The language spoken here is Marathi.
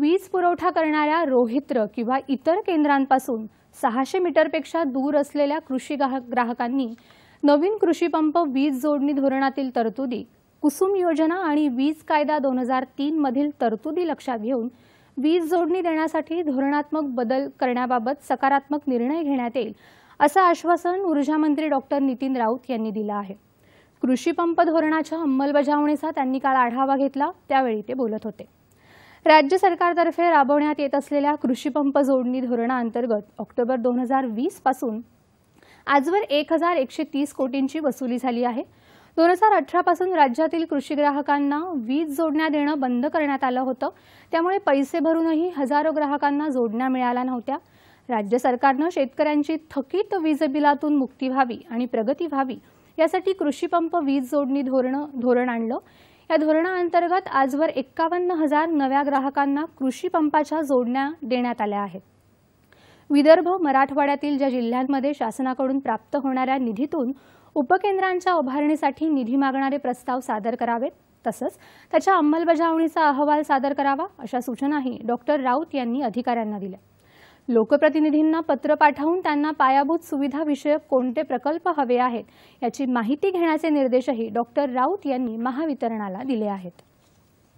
वीज पुरवठा करणाऱ्या रोहित्र किंवा इतर केंद्रांपासून सहाशे मीटरपेक्षा दूर असलेल्या कृषी ग्राहकांनी नवीन कृषी पंप वीज जोडणी धोरणातील तरतुदी कुसुम योजना आणि वीज कायदा दोन हजार मधील तरतुदी लक्षात घेऊन वीज जोडणी देण्यासाठी धोरणात्मक बदल करण्याबाबत सकारात्मक निर्णय घेण्यात येईल असं आश्वासन ऊर्जामंत्री डॉक्टर नितीन राऊत यांनी दिलं आहे कृषीपंप धोरणाच्या अंमलबजावणीचा त्यांनी काल आढावा घेतला त्यावेळी ते बोलत होते राज्य सरकारतर्फे राबवण्यात येत असलेल्या कृषीपंप जोडणी धोरणाअंतर्गत ऑक्टोबर दोन हजार वीस पासून आजवर एक हजार एकशे तीस कोटींची वसुली झाली आहे दोन हजार अठरापासून राज्यातील कृषी ग्राहकांना वीज जोडण्या देणं बंद करण्यात आलं होतं त्यामुळे पैसे भरूनही हजारो ग्राहकांना जोडण्या मिळाल्या नव्हत्या राज्य सरकारनं शेतकऱ्यांची थकीत वीज बिलातून मुक्ती व्हावी आणि प्रगती व्हावी यासाठी कृषीपंप वीज जोडणी धोरण धोरण आणलं या धोरणाअंतर्गत आजवर एक्कावन्न हजार नव्या ग्राहकांना कृषी पंपाच्या जोडण्या देण्यात आल्या आहेत विदर्भ मराठवाड्यातील ज्या जिल्ह्यांमध्ये शासनाकडून प्राप्त होणाऱ्या निधीतून उपकेंद्रांच्या उभारणीसाठी निधी मागणारे प्रस्ताव सादर करावेत तसंच त्याच्या अंमलबजावणीचा अहवाल सादर करावा अशा सूचनाही डॉक्टर राऊत यांनी अधिकाऱ्यांना दिल्या लोकप्रतिनिधींना पत्र पाठवून त्यांना पायाभूत सुविधाविषयक कोणते प्रकल्प हवे आहेत याची माहिती घेण्याचे निर्देशही डॉक्टर राऊत यांनी महावितरणाला दिले आहेत